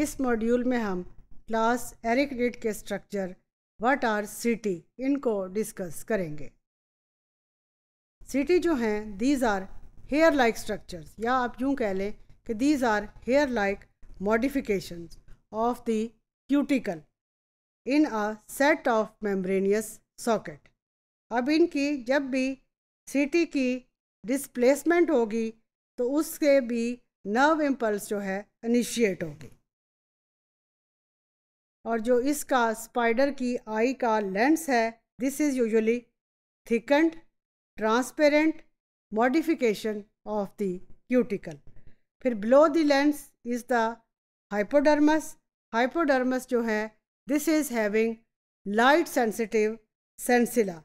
इस मॉड्यूल में हम क्लास एरिक के स्ट्रक्चर व्हाट आर सिटी इनको डिस्कस करेंगे सिटी जो हैं these are hair like structures या आप यूँ कह लें कि these are hair like modification of the cuticle in a set of membranous socket अब इनकी जब भी सिटी की डिस्प्लेसमेंट होगी तो उसके भी नर्व इम्पल्स जो है इनिशिएट होगी और जो इसका स्पाइडर की आई का लेंस है this is usually thickened transparent modification of the cuticle फिर below the lens is the hypodermis hypodermis जो है this is having light sensitive sensilla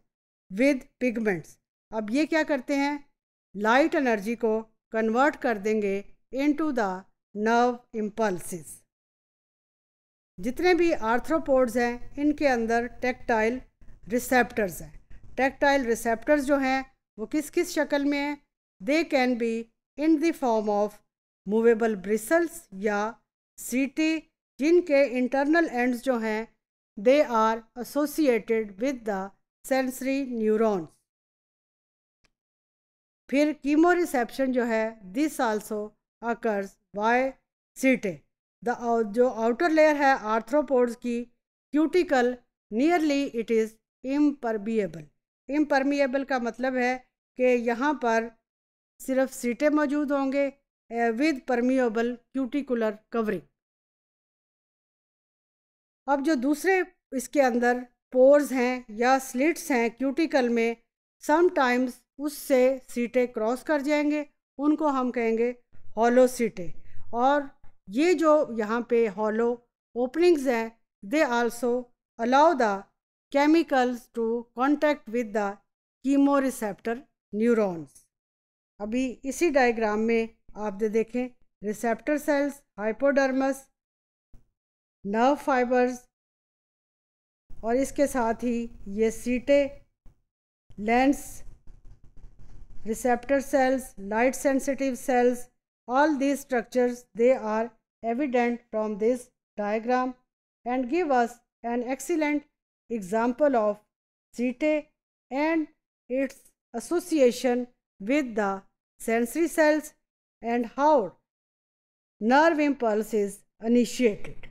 with pigments अब ये क्या करते हैं लाइट एनर्जी को कन्वर्ट कर देंगे इनटू द नर्व इम्पल्सिस जितने भी आर्थ्रोपोड्स हैं इनके अंदर टेक्टाइल रिसेप्टर्स हैं टेक्टाइल रिसेप्टर्स जो हैं वो किस किस शक्ल में हैं they can be in the form of movable bristles या सीटी जिनके इंटरनल एंड्स जो हैं they are associated with the sensory neurons फिर कीमो रिसेप्शन जो है this also occurs by setae the uh, जो आउटर लेयर है आर्थ्रोपोड्स की cuticle nearly it is impermeable impermeable का मतलब है कि यहाँ पर सिर्फ सीटें मौजूद होंगे विद परमिएबल क्यूटिकुलर कवरिंग अब जो दूसरे इसके अंदर पोर्स हैं या स्लिट्स हैं क्यूटिकल में समटाइम्स उससे सीटें क्रॉस कर जाएंगे उनको हम कहेंगे हॉलो सीटें और ये जो यहाँ पे हॉलो ओपनिंग्स हैं they also allow the chemicals to contact with the chemoreceptor neurons अभी इसी डायग्राम में आप दे देखें receptor cells hypodermis nerve fibres और इसके साथ ही ये setae lens receptor cells light sensitive cells All these structures, they are evident from this diagram and give us an excellent example of CETA and its association with the sensory cells and how nerve impulse is initiated.